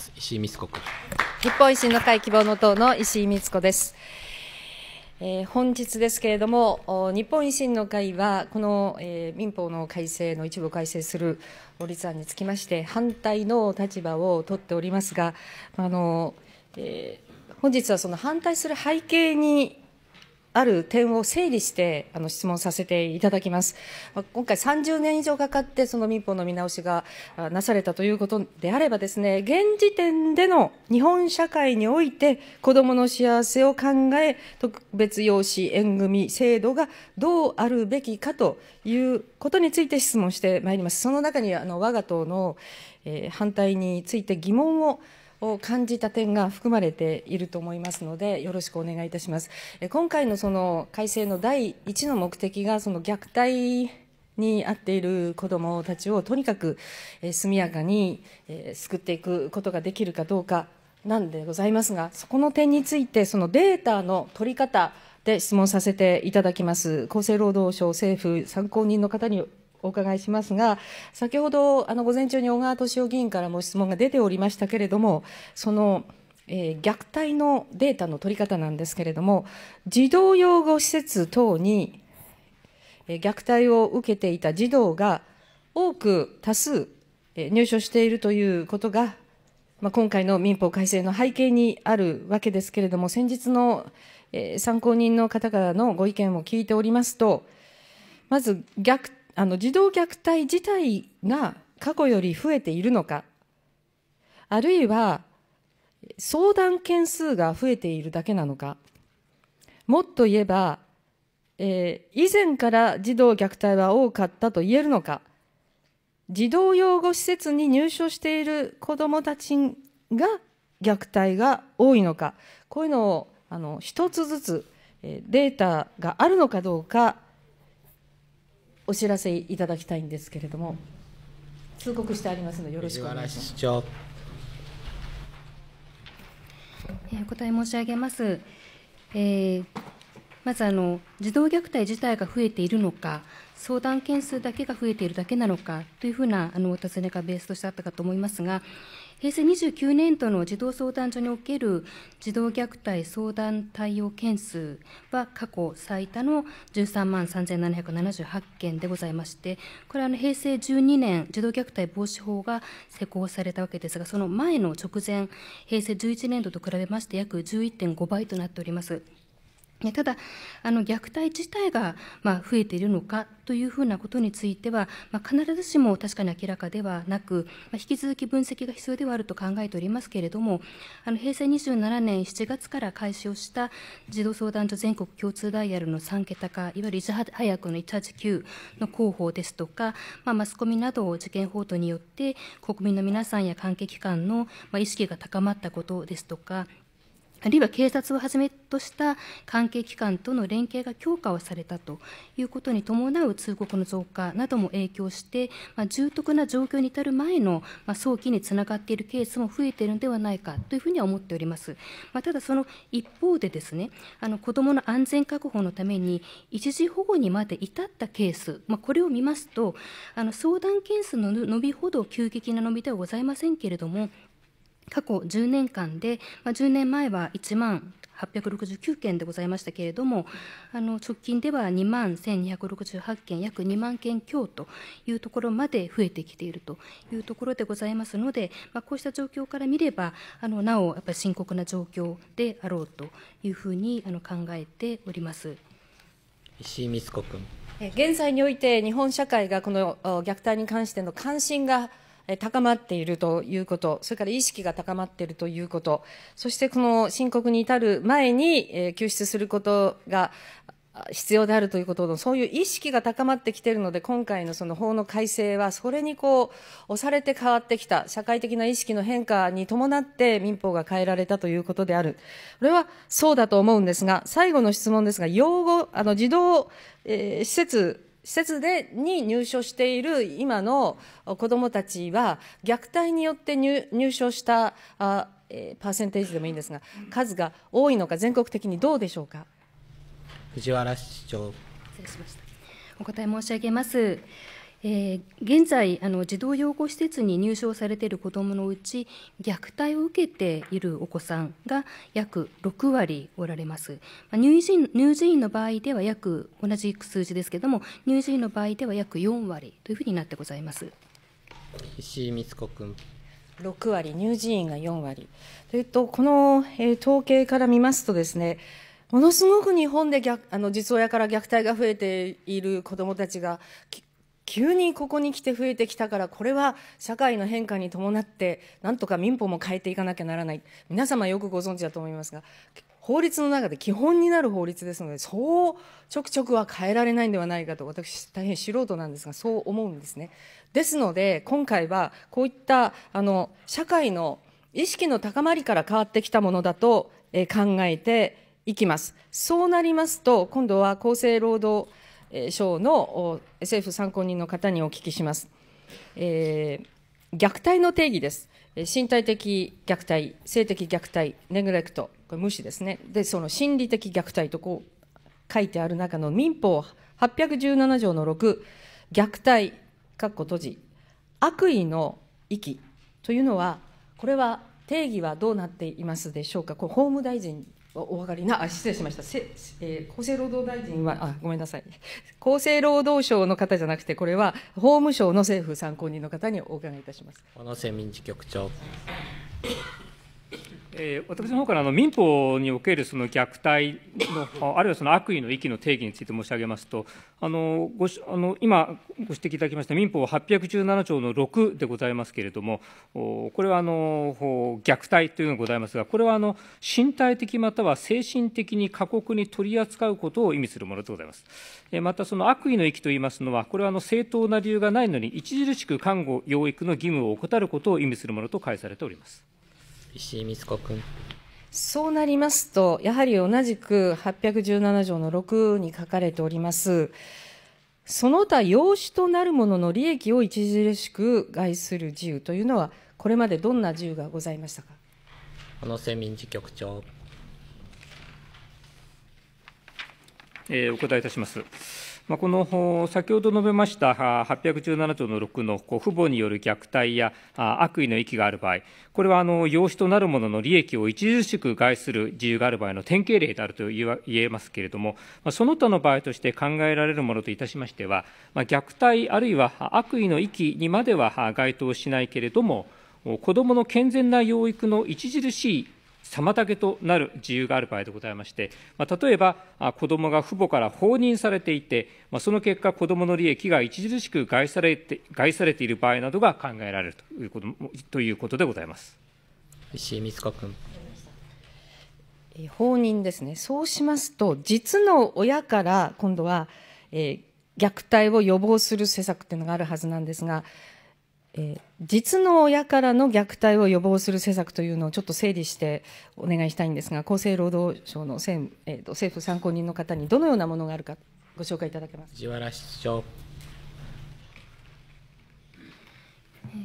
ます石井光子君日本維新の会希望の党の石井光子ですえー、本日ですけれども、日本維新の会は、この、えー、民法の改正の一部改正する立案につきまして、反対の立場を取っておりますが、あのえー、本日はその反対する背景にある点を整理してあの質問させていただきます。今回30年以上かかってその民法の見直しがなされたということであればですね、現時点での日本社会において子どもの幸せを考え、特別養子縁組制度がどうあるべきかということについて質問してまいります。その中にあの我が党の、反対について疑問をを感じた点が含まれていると思いますので、よろしくお願いいたします。今回のその改正の第1の目的が、その虐待に遭っている子どもたちをとにかく速やかに救っていくことができるかどうかなんでございますが、そこの点について、そのデータの取り方で質問させていただきます。厚生労働省政府参考人の方にお伺いしますが、先ほどあの午前中に小川敏夫議員からも質問が出ておりましたけれども、その、えー、虐待のデータの取り方なんですけれども、児童養護施設等に、えー、虐待を受けていた児童が多く多数、えー、入所しているということが、まあ、今回の民法改正の背景にあるわけですけれども、先日の、えー、参考人の方からのご意見を聞いておりますと、まず虐あの児童虐待自体が過去より増えているのかあるいは相談件数が増えているだけなのかもっと言えば、えー、以前から児童虐待は多かったと言えるのか児童養護施設に入所している子どもたちが虐待が多いのかこういうのをあの一つずつデータがあるのかどうかお知らせいただきたいんですけれども、通告してありますので、よろしくお願いします。お答え申し上げます。えー、まずあの、児童虐待自体が増えているのか、相談件数だけが増えているだけなのかというふうなあのお尋ねがベースとしてあったかと思いますが、平成29年度の児童相談所における児童虐待相談対応件数は過去最多の13万3778件でございまして、これは平成12年、児童虐待防止法が施行されたわけですが、その前の直前、平成11年度と比べまして約11.5倍となっております。ただあの虐待自体が、まあ、増えているのかというふうなことについては、まあ、必ずしも確かに明らかではなく、まあ、引き続き分析が必要ではあると考えておりますけれどもあの平成27年7月から開始をした児童相談所全国共通ダイヤルの3桁化いわゆるいち早くの189の広報ですとか、まあ、マスコミなど事件報道によって国民の皆さんや関係機関の、まあ、意識が高まったことですとかあるいは警察をはじめとした関係機関との連携が強化をされたということに伴う通告の増加なども影響して、まあ、重篤な状況に至る前の、ま早期につながっているケースも増えているのではないかというふうには思っております。まあ、ただ、その一方でですね、あの子どもの安全確保のために一時保護にまで至ったケース、まこれを見ますと、あの相談件数の伸びほど急激な伸びではございませんけれども、過去10年間で、まあ、10年前は1万869件でございましたけれども、あの直近では2万1268件、約2万件強というところまで増えてきているというところでございますので、まあ、こうした状況から見れば、あのなおやっぱり深刻な状況であろうというふうにあの考えております。石井光子君現在において日本社会がこの虐待に関しての関心が高まっているということ、それから意識が高まっているということ、そしてこの申告に至る前に救出することが必要であるということの、そういう意識が高まってきているので、今回のその法の改正は、それにこう、押されて変わってきた、社会的な意識の変化に伴って民法が変えられたということである。これはそうだと思うんですが、最後の質問ですが、用語、あの、児童、えー、施設施設でに入所している今の子どもたちは、虐待によって入入所したあ、えー、パーセンテージでもいいんですが、数が多いのか、全国的にどうでしょうか藤原市長失礼しましたお答え申し上げます。えー、現在あの、児童養護施設に入所されている子どものうち、虐待を受けているお子さんが約6割おられます。まあ、乳児乳児院の場合では約、同じ数字ですけれども、乳児院の場合では約4割というふうになってございます。石井光子君6割、乳児院が4割。と、この、えー、統計から見ますとですね、ものすごく日本で逆あの実親から虐待が増えている子どもたちが急にここに来て増えてきたからこれは社会の変化に伴ってなんとか民法も変えていかなきゃならない皆様よくご存知だと思いますが法律の中で基本になる法律ですのでそうちょくちょくは変えられないんではないかと私大変素人なんですがそう思うんですね。ですので今回はこういったあの社会の意識の高まりから変わってきたものだと、考えていきます。そうなりますと今度は厚生労働省の政府参考人の方にお聞きします。えー、虐待の定義です。身体的虐待、性的虐待、ネグレクト、これ無視ですね。で、その心理的虐待とこう書いてある中の民法817条の6、虐待、かっこ閉じ、悪意の域というのは、これは定義はどうなっていますでしょうか。これ法務大臣お分かりな、あ失礼しました、せえー、厚生労働大臣は、あごめんなさい、厚生労働省の方じゃなくて、これは法務省の政府参考人の方にお伺いいたします。小野瀬民事局長え私の方からあの民法におけるその虐待の、あるいはその悪意の域の定義について申し上げますと、あのごあの今、ご指摘いただきました民法817条の6でございますけれども、これはあの虐待というのがございますが、これはあの身体的または精神的に過酷に取り扱うことを意味するものでございます。えまた、その悪意の域といいますのは、これはあの正当な理由がないのに、著しく看護、養育の義務を怠ることを意味するものと解されております。石井光子君。そうなりますと、やはり同じく817条の6に書かれております、その他養子となるものの利益を著しく害する自由というのは、これまでどんな自由がございましたか小野瀬民事局長、えー、お答えいたします。まこの先ほど述べました817条の6の父母による虐待や悪意の域がある場合、これはあの養子となる者の利益を著しく害する自由がある場合の典型例であると言えますけれども、その他の場合として考えられるものといたしましては、虐待あるいは悪意の域にまでは該当しないけれども、子どもの健全な養育の著しい妨げとなる自由がある場合でございまして、まあ、例えば子どもが父母から放任されていて、まあ、その結果、子どもの利益が著しく害されて害されている場合などが考えられるということということでございます石井光香君。放任ですね、そうしますと、実の親から今度は、えー、虐待を予防する施策っていうのがあるはずなんですが、えー、実の親からの虐待を予防する施策というのをちょっと整理してお願いしたいんですが、厚生労働省の、えーと、政府参考人の方にどのようなものがあるか、ご紹介いただけます藤原市長。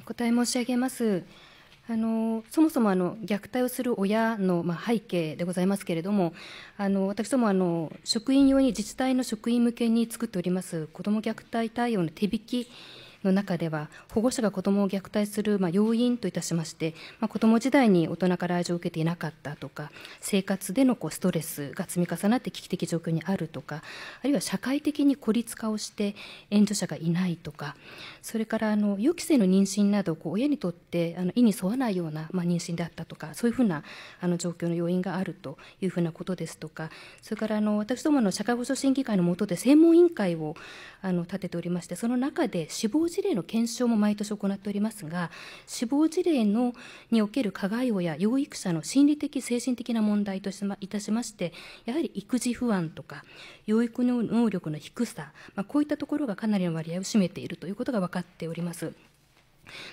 答え申し上げます。あのそもそもあの虐待をする親の、まあ、背景でございますけれども、あの私どもあの職員用に自治体の職員向けに作っております子ども虐待対応の手引きの中では保護者が子どもを虐待する、ま要因といたしまして、まあ、子ども時代に大人から愛情を受けていなかったとか生活でのこうストレスが積み重なって危機的状況にあるとかあるいは社会的に孤立化をして援助者がいないとかそれからあの予期せぬ妊娠などこう親にとってあの意に沿わないような、まあ、妊娠であったとかそういうふうなあの状況の要因があるというふうなことですとかそれからあの私どもの社会保障審議会の下で専門委員会をあの立てておりましてその中で死亡事例の検証も毎年行っておりますが、死亡事例のにおける加害親、養育者の心理的、精神的な問題とし、ま、いたしまして、やはり育児不安とか、養育能力の低さ、まあ、こういったところがかなりの割合を占めているということが分かっております。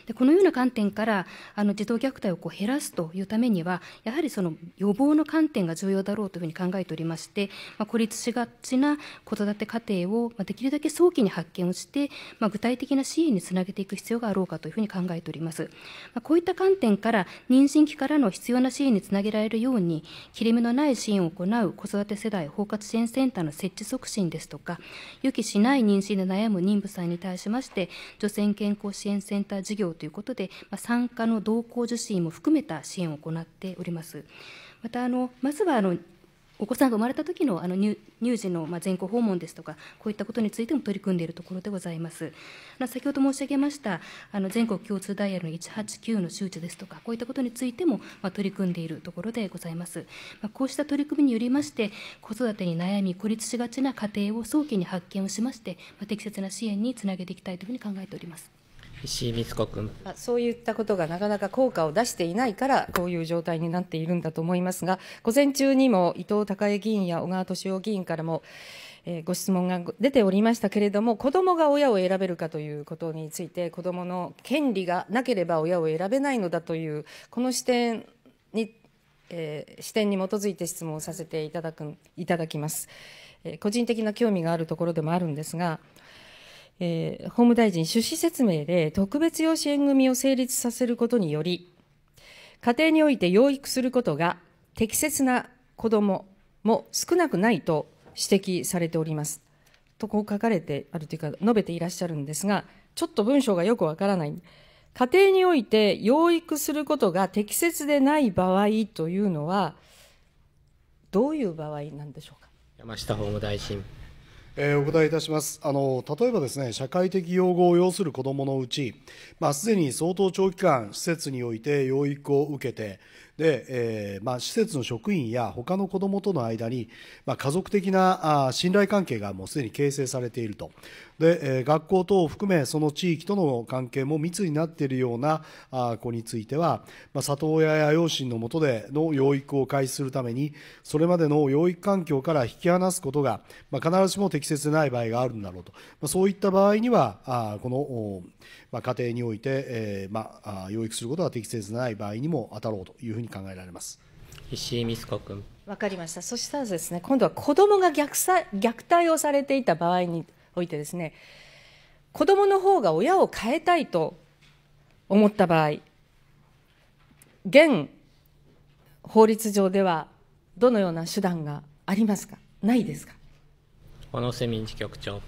でこのような観点からあの児童虐待をこう減らすというためにはやはりその予防の観点が重要だろうというふうに考えておりまして、まあ、孤立しがちな子育て家庭を、まできるだけ早期に発見をして、まあ、具体的な支援につなげていく必要があろうかというふうに考えております、まこういった観点から妊娠期からの必要な支援につなげられるように切れ目のない支援を行う子育て世代包括支援センターの設置促進ですとか予期しない妊娠で悩む妊婦さんに対しまして女性健康支援センター事業ということで、まあ、産の同行受診も含めた支援を行っております。またあのまずはあのお子さんが生まれた時のあの乳児の全校訪問ですとか、こういったことについても取り組んでいるところでございます。先ほど申し上げましたあの全国共通ダイヤルの189の周知ですとか、こういったことについても、ま取り組んでいるところでございます。まこうした取り組みによりまして、子育てに悩み、孤立しがちな家庭を早期に発見をしまして、ま適切な支援につなげていきたいというふうに考えております。石井光子君そういったことがなかなか効果を出していないから、こういう状態になっているんだと思いますが、午前中にも伊藤孝恵議員や小川敏夫議員からも、えー、ご質問が出ておりましたけれども、子どもが親を選べるかということについて、子どもの権利がなければ親を選べないのだという、この視点に、えー、視点に基づいて質問させていただくいただきます、え個人的な興味があるところでもあるんですが、えー、法務大臣、趣旨説明で特別養子縁組を成立させることにより、家庭において養育することが適切な子どもも少なくないと指摘されております。とこう書かれてあるというか、述べていらっしゃるんですが、ちょっと文章がよくわからない。家庭において養育することが適切でない場合というのは、どういう場合なんでしょうか。山下法務大臣。えー、お答えいたしますあの例えばですね社会的養護を要する子どものうち、まあ、に相当長期間施設において養育を受けて、で、えーまあ、施設の職員や他の子どもとの間に、まあ、家族的なあ信頼関係がもうすでに形成されているとで、えー、学校等を含めその地域との関係も密になっているようなあ子については、まあ、里親や養親の下での養育を開始するためにそれまでの養育環境から引き離すことが、まあ、必ずしも適切でない場合があるんだろうと、まあ、そういった場合にはあこの、まあ、家庭において、えーまあ、養育することが適切でない場合にも当たろうというふうにに考えられます。石井美子君。わかりました。そしたらですね、今度は子どもが虐さ虐待をされていた場合においてですね、子どもの方が親を変えたいと思った場合、現法律上ではどのような手段がありますか、ないですか。小野瀬民事局長。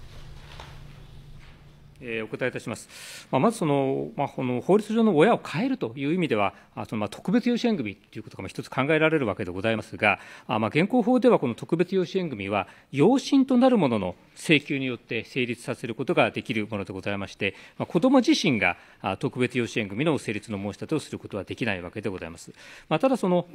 えお答えいたします。まあ、まずその、まあ、この法律上の親を変えるという意味では、そのま特別養子縁組ということが一つ考えられるわけでございますが、あま現行法ではこの特別養子縁組は、養親となるものの請求によって成立させることができるものでございまして、まあ、子ども自身が特別養子縁組の成立の申し立てをすることはできないわけでございます。まあ、ただその、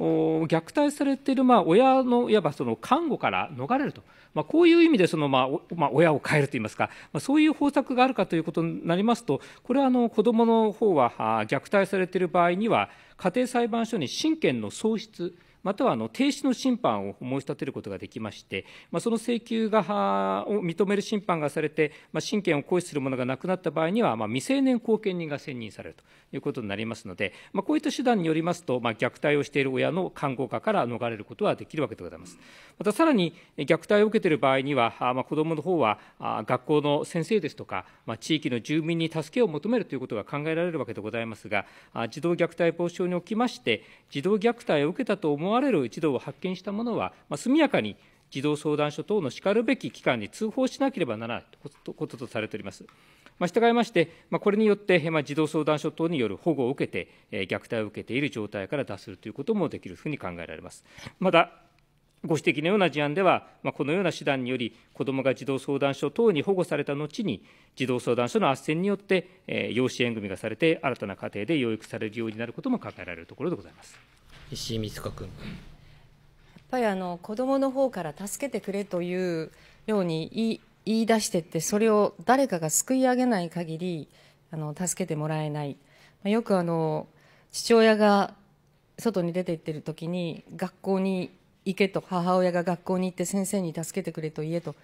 虐待されているまあ親のいわばその看護から逃れると、まこういう意味でそのまま親を変えるといいますか、まそういう方策があるかというということになりますと、これはあの子どもの方は虐待されている場合には、家庭裁判所に親権の喪失。またはあの停止の審判を申し立てることができまして、まあ、その請求がを認める審判がされて、まあ、親権を行使するものがなくなった場合には、まあ、未成年後見人が選任されるということになりますので、まあ、こういった手段によりますと、まあ、虐待をしている親の看護家から逃れることはできるわけでございます。またさらに虐待を受けている場合には、まあ、子どもの方は学校の先生ですとか、まあ、地域の住民に助けを求めるということが考えられるわけでございますが、児童虐待防止法におきまして、児童虐待を受けたと思わ思われる児童を発見した者は、まあ、速やかに児童相談所等のしかるべき機関に通報しなければならないこととされております。まあ、従いまして、まあ、これによって、まあ、児童相談所等による保護を受けて、えー、虐待を受けている状態から脱するということもできるふうに考えられます。またご指摘のような事案では、まあ、このような手段により、子どもが児童相談所等に保護された後に、児童相談所の斡旋によって、えー、養子縁組がされて、新たな家庭で養育されるようになることも考えられるところでございます。石井光子君。やっぱりあの子どもの方から助けてくれというように言い出してってそれを誰かが救い上げない限りあの助けてもらえない、まあ、よくあの父親が外に出て行ってる時に学校に行けと母親が学校に行って先生に助けてくれと言えと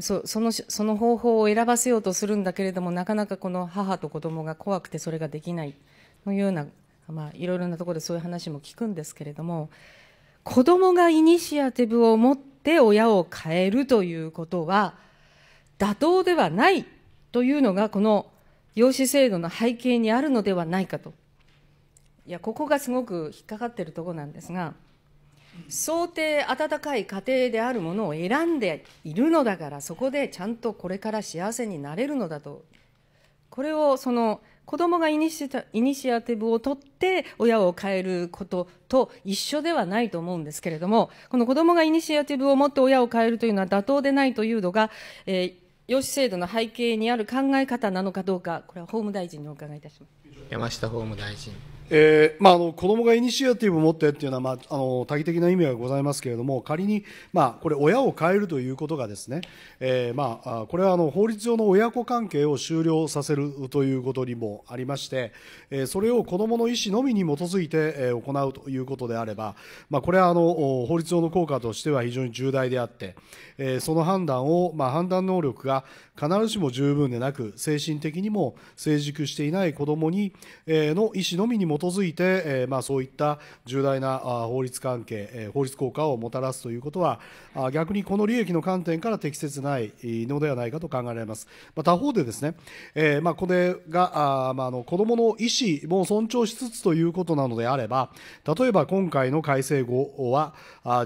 そそのその方法を選ばせようとするんだけれどもなかなかこの母と子供が怖くてそれができないというようなまあ、いろいろなところでそういう話も聞くんですけれども子どもがイニシアティブを持って親を変えるということは妥当ではないというのがこの養子制度の背景にあるのではないかといやここがすごく引っかかっているところなんですが想定温かい家庭であるものを選んでいるのだからそこでちゃんとこれから幸せになれるのだとこれをその子どもがイニシイニシアティブを取って親を変えることと一緒ではないと思うんですけれどもこの子どもがイニシアティブを持って親を変えるというのは妥当でないというのが、えー、養子制度の背景にある考え方なのかどうかこれは法務大臣にお伺いいたします山下法務大臣。えーまあ、あの子どもがイニシアティブを持ってっていうのは、まあ、あの多義的な意味がございますけれども仮に、まあ、これ親を変えるということがですね、えーまあ、これはあの法律上の親子関係を終了させるということにもありまして、えー、それを子どもの意思のみに基づいて、えー、行うということであれば、まあ、これはあの法律上の効果としては非常に重大であって、えー、その判断を、まあ、判断能力が必ずしも十分でなく精神的にも成熟していない子どもに、えー、の意思のみに基づいて、えまあ、そういった重大な法律関係、え法律効果をもたらすということは逆にこの利益の観点から適切ないのではないかと考えられます、まあ、他方でですね、えまあ、これがあ、まあ、の子どもの意思も尊重しつつということなのであれば例えば今回の改正後は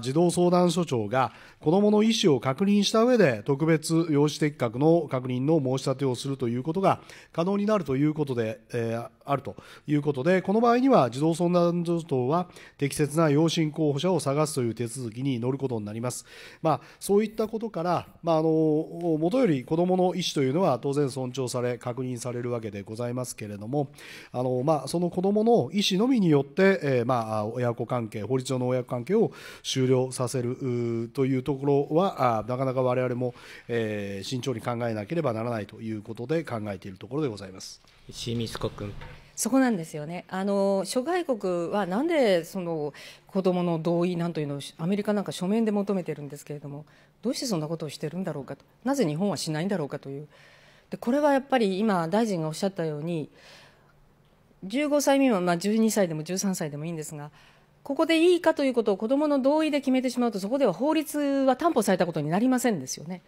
児童相談所長が子どもの意思を確認した上で特別養子適格の確認の申し立てをするということが可能になるということで、えあるということでこの場合場合には児童相談所等は適切な養親候補者を探すという手続きに乗ることになります、まあ、そういったことから、まあ、あのもとより子どもの意思というのは当然尊重され確認されるわけでございますけれどもあの、まあ、その子どもの意思のみによって、えー、まあ、親子関係法律上の親子関係を終了させるというところはなかなか我々も、えー、慎重に考えなければならないということで考えているところでございます。清水君そこなんですよねあの諸外国はなんでその子どもの同意なんというのをアメリカなんか書面で求めてるんですけれどもどうしてそんなことをしてるんだろうかとなぜ日本はしないんだろうかというでこれはやっぱり今大臣がおっしゃったように15歳未満、まあ、12歳でも13歳でもいいんですがここでいいかということを子どもの同意で決めてしまうとそこでは法律は担保されたことになりませんですよね。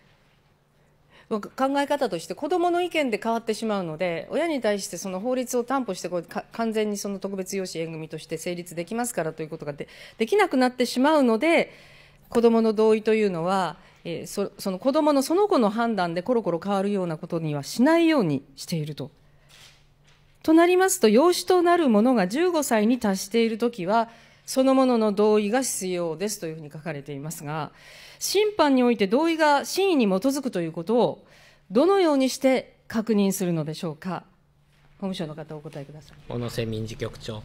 考え方として子どもの意見で変わってしまうので親に対してその法律を担保して完全にその特別養子縁組として成立できますからということがでできなくなってしまうので子どもの同意というのは、えー、そその子どものその子の判断でころころ変わるようなことにはしないようにしていると。となりますと養子となる者が15歳に達しているときはそのものの同意が必要ですというふうに書かれていますが。審判において同意が真意に基づくということを、どのようにして確認するのでしょうか。法務省の方、お答えください。小野瀬民事局長。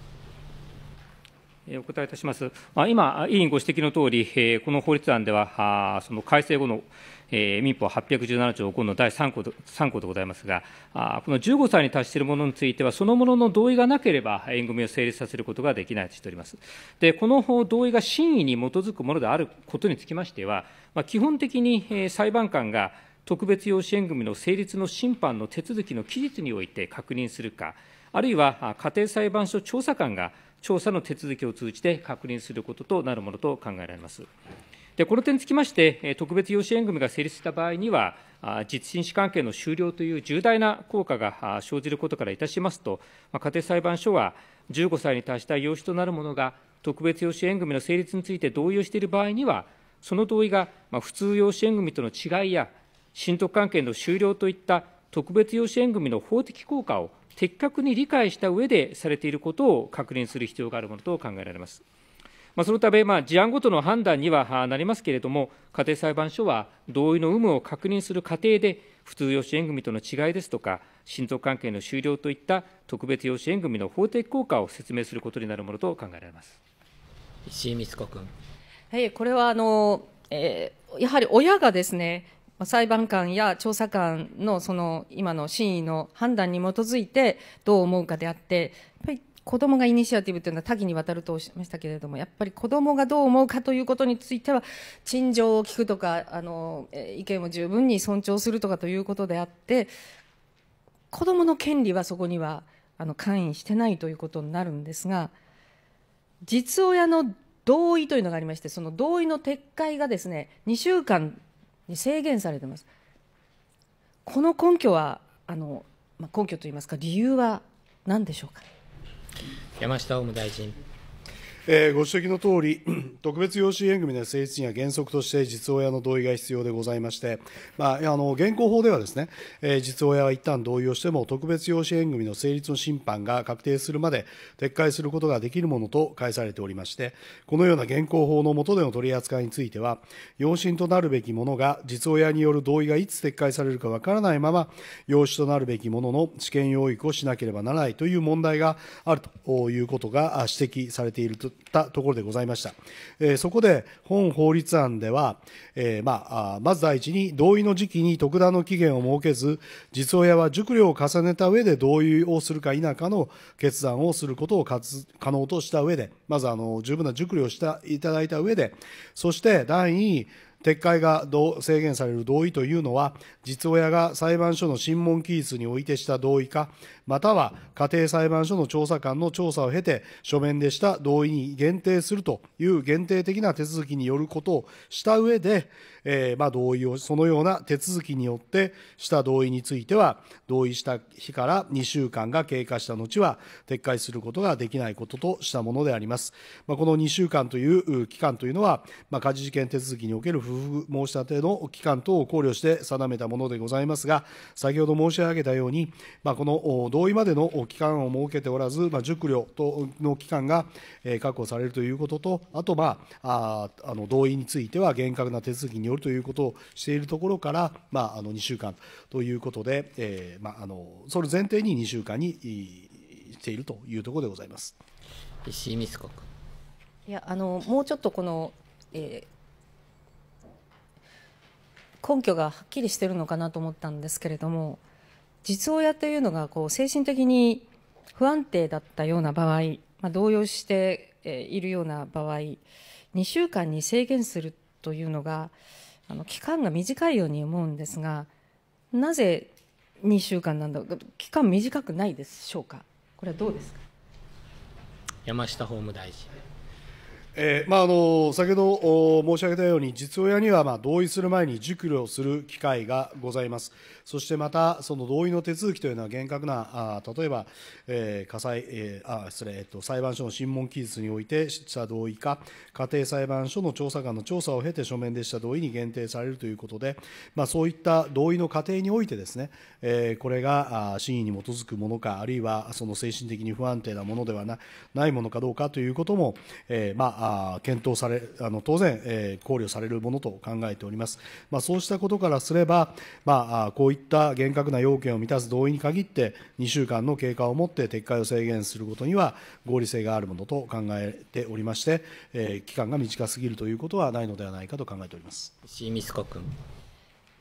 お答えいたします。今、委員ご指摘のとおり、この法律案では、その改正後の民法817条5の第3項 ,3 項でございますが、この15歳に達しているものについては、そのものの同意がなければ、縁組を成立させることができないとしております。で、この同意が真意に基づくものであることにつきましては、基本的に裁判官が特別養子縁組の成立の審判の手続きの期日において確認するか、あるいは家庭裁判所調査官が調査の手続きを通じて確認することとなるものと考えられます。でこの点につきまして、特別養子縁組が成立した場合には、実親子関係の終了という重大な効果が生じることからいたしますと、家庭裁判所は、15歳に達した養子となる者が、特別養子縁組の成立について同意をしている場合には、その同意が普通養子縁組との違いや、親族関係の終了といった特別養子縁組の法的効果を的確に理解した上でされていることを確認する必要があるものと考えられます。まあ、そのため、まあ、事案ごとの判断にはなりますけれども、家庭裁判所は同意の有無を確認する過程で、普通養子縁組との違いですとか、親族関係の終了といった特別養子縁組の法的効果を説明することになるものと考えられます石井光子君。これはあの、えー、やはり親がですね裁判官や調査官のその今の真意の判断に基づいてどう思うかであって、やっぱり子どもがイニシアティブというのは多岐にわたるとおっしゃいましたけれども、やっぱり子どもがどう思うかということについては、陳情を聞くとか、あの意見を十分に尊重するとかということであって、子どもの権利はそこにはあの関与してないということになるんですが、実親の同意というのがありまして、その同意の撤回がですね、2週間に制限されてます。この根拠はあの、まあ、根拠といいますか理由は何でしょうか山下法務大臣。ご指摘のとおり、特別養子縁組の成立には原則として実親の同意が必要でございまして、まあ、あの現行法ではですね、えー、実親は一旦同意をしても、特別養子縁組の成立の審判が確定するまで撤回することができるものと返されておりまして、このような現行法の下での取り扱いについては、養親となるべきものが実親による同意がいつ撤回されるかわからないまま、養子となるべきものの試験養育をしなければならないという問題があるということが指摘されているとったところでございました。えそこで本法律案では、えまあ、まず第一に同意の時期に特段の期限を設けず、実親は熟慮を重ねた上で同意をするか否かの決断をすることを可能とした上で、まずあの十分な熟慮をしたいただいた上で、そして第二に、撤回が制限される同意というのは、実親が裁判所の審問期日においてした同意か、または家庭裁判所の調査官の調査を経て、書面でした同意に限定するという限定的な手続きによることをした上で、えー、まあ、同意を、そのような手続きによってした同意については、同意した日から2週間が経過した後は、撤回することができないこととしたものであります。まあ、この2週間という期間というのは、まあ、家事事件手続きにおける不服申し立ての期間等を考慮して定めたものでございますが、先ほど申し上げたように、まあ、この同意までの期間を設けておらず、まあ、熟慮との期間が確保されるということと、あと、まあ、ああの同意については厳格な手続きによるるということをしているところから、まあ、あの2週間ということで、えーまあ、あのそれ前提に2週間にしているというところでございます。石井美子君いやあのもうちょっとこの、えー、根拠がはっきりしているのかなと思ったんですけれども実親というのがこう精神的に不安定だったような場合、まあ、動揺しているような場合2週間に制限するというのがあの期間が短いように思うんですがなぜ2週間なんだ期間短くないでしょうかこれはどうですか山下法務大臣えーまあ、あの先ほど申し上げたように実親にはまあ同意する前に熟慮する機会がございますそしてまたその同意の手続きというのは厳格なあ例えば、えー火災えー、あ失礼、えっと、裁判所の審問期日においてした同意か家庭裁判所の調査官の調査を経て書面でした同意に限定されるということで、まあ、そういった同意の過程においてですね、えー、これがあ真意に基づくものかあるいはその精神的に不安定なものではなないものかどうかということも、えーまああ検討されあの当然、えー、考慮されるものと考えております、まあ、そうしたことからすれば、まあ、こういった厳格な要件を満たす同意に限って2週間の経過をもって撤回を制限することには合理性があるものと考えておりまして、えー、期間が短すぎるということはないのではないかと考えております。石井美須子君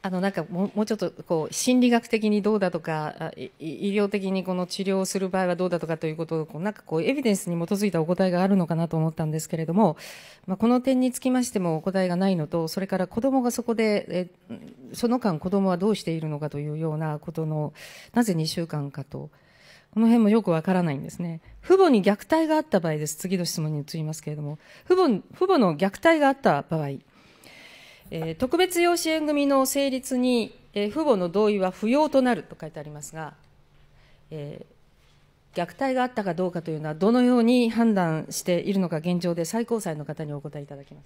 あのなんかもうちょっとこう心理学的にどうだとか医療的にこの治療をする場合はどうだとかということをこうなんかこうエビデンスに基づいたお答えがあるのかなと思ったんですけれども、まあ、この点につきましてもお答えがないのとそれから子どもがそこでえその間子どもはどうしているのかというようなことのなぜ2週間かと。この辺もよくわからないんですね。父母に虐待があった場合です。次の質問に移りますけれども、父母父母の虐待があった場合、えー、特別養子縁組の成立に、えー、父母の同意は不要となると書いてありますが、えー、虐待があったかどうかというのは、どのように判断しているのか、現状で最高裁の方にお答えいただきます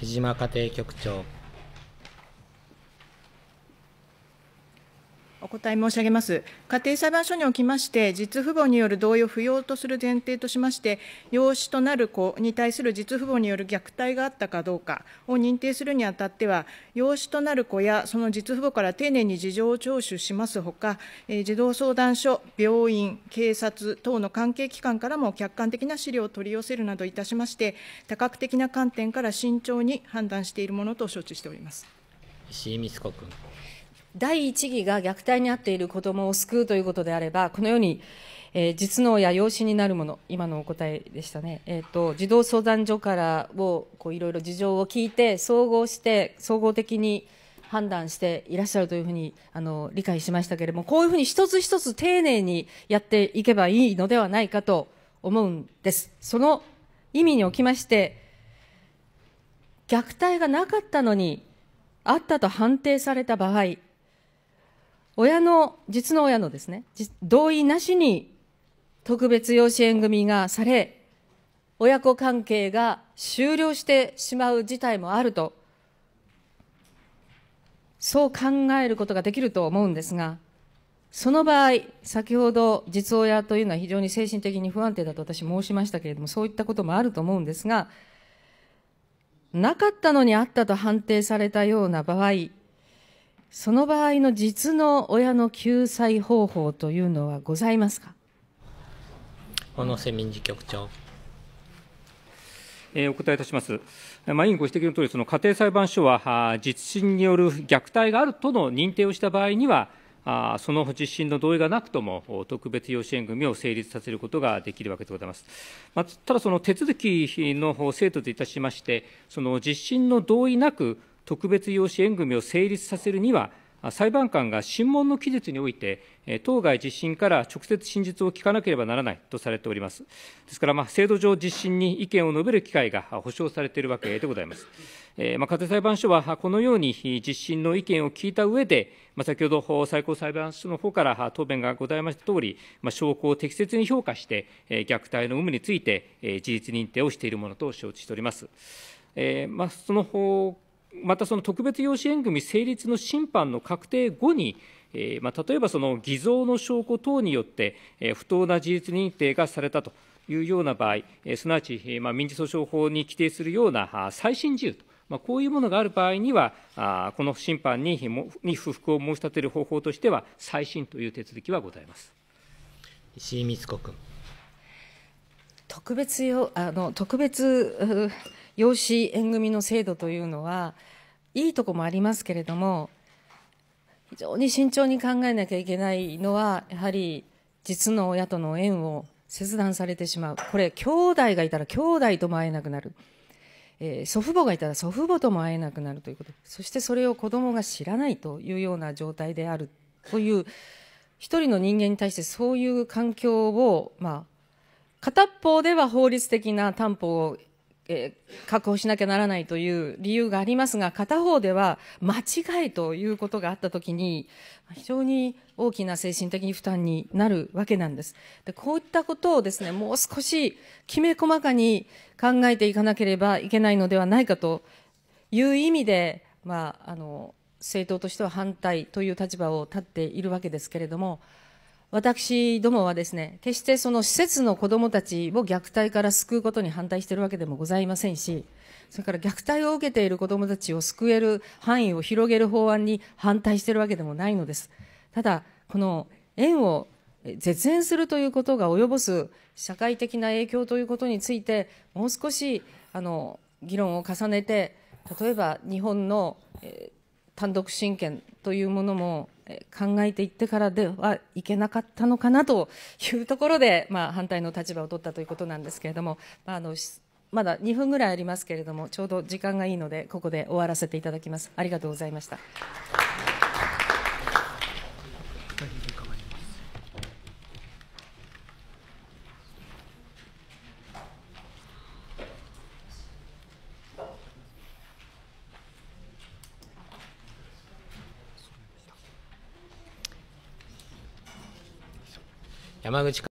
手島家庭局長。お答え申し上げます。家庭裁判所におきまして、実父母による同意を不要とする前提としまして、養子となる子に対する実父母による虐待があったかどうかを認定するにあたっては、養子となる子やその実父母から丁寧に事情を聴取しますほか、児童相談所、病院、警察等の関係機関からも客観的な資料を取り寄せるなどいたしまして、多角的な観点から慎重に判断しているものと承知しております。石井光子君。第一義が虐待に遭っている子どもを救うということであれば、このように、えー、実能や養子になるもの、今のお答えでしたね、えーと、児童相談所からをいろいろ事情を聞いて、総合して、総合的に判断していらっしゃるというふうにあの理解しましたけれども、こういうふうに一つ一つ丁寧にやっていけばいいのではないかと思うんです。その意味におきまして、虐待がなかったのに、あったと判定された場合、親の、実の親のですね、同意なしに特別養子縁組がされ、親子関係が終了してしまう事態もあると、そう考えることができると思うんですが、その場合、先ほど実親というのは非常に精神的に不安定だと私申しましたけれども、そういったこともあると思うんですが、なかったのにあったと判定されたような場合、その場合の実の親の救済方法というのはございますか小野瀬民事局長。えお答えいたします。まあ、委員ご指摘のとおり、その家庭裁判所は、実審による虐待があるとの認定をした場合には、あその実施の同意がなくとも、特別養子縁組を成立させることができるわけでございます。まあ、ただ、その手続きの制度といたしまして、その実施の同意なく、特別養子縁組を成立させるには、裁判官が審問の期日において、当該実審から直接真実を聞かなければならないとされております。ですから、制度上、実審に意見を述べる機会が保障されているわけでございます。家庭裁判所は、このように実審の意見を聞いた上で、先ほど最高裁判所の方から答弁がございましたとおり、証拠を適切に評価して、虐待の有無について事実認定をしているものと承知しております。そのまたその特別養子縁組成立の審判の確定後に、えー、まあ、例えばその偽造の証拠等によって、えー、不当な事実認定がされたというような場合、えー、すなわち、えまあ、民事訴訟法に規定するような再審自由と、まあ、こういうものがある場合には、あこの審判にに不服を申し立てる方法としては、再審という手続きはございます石井光子君。特別よあの特別養子縁組の制度というのはいいとこもありますけれども非常に慎重に考えなきゃいけないのはやはり実の親との縁を切断されてしまうこれ兄弟がいたら兄弟とも会えなくなる、えー、祖父母がいたら祖父母とも会えなくなるということそしてそれを子供が知らないというような状態であるという一人の人間に対してそういう環境をまあ片方では法律的な担保をえー、確保しなきゃならないという理由がありますが、片方では間違いということがあったときに、非常に大きな精神的負担になるわけなんです。でこういったことをですね、もう少しきめ細かに考えていかなければいけないのではないかという意味で、まあ、あの、政党としては反対という立場を立っているわけですけれども、私どもはですね、決してその施設の子どもたちを虐待から救うことに反対しているわけでもございませんし、それから虐待を受けている子どもたちを救える範囲を広げる法案に反対しているわけでもないのです。ただ、この園を絶縁するということが及ぼす社会的な影響ということについて、もう少しあの議論を重ねて、例えば日本の、え単独親権というものも考えていってからではいけなかったのかなというところで、まあ、反対の立場を取ったということなんですけれども、あのまだ2分ぐらいありますけれども、ちょうど時間がいいので、ここで終わらせていただきます。ありがとうございました。山口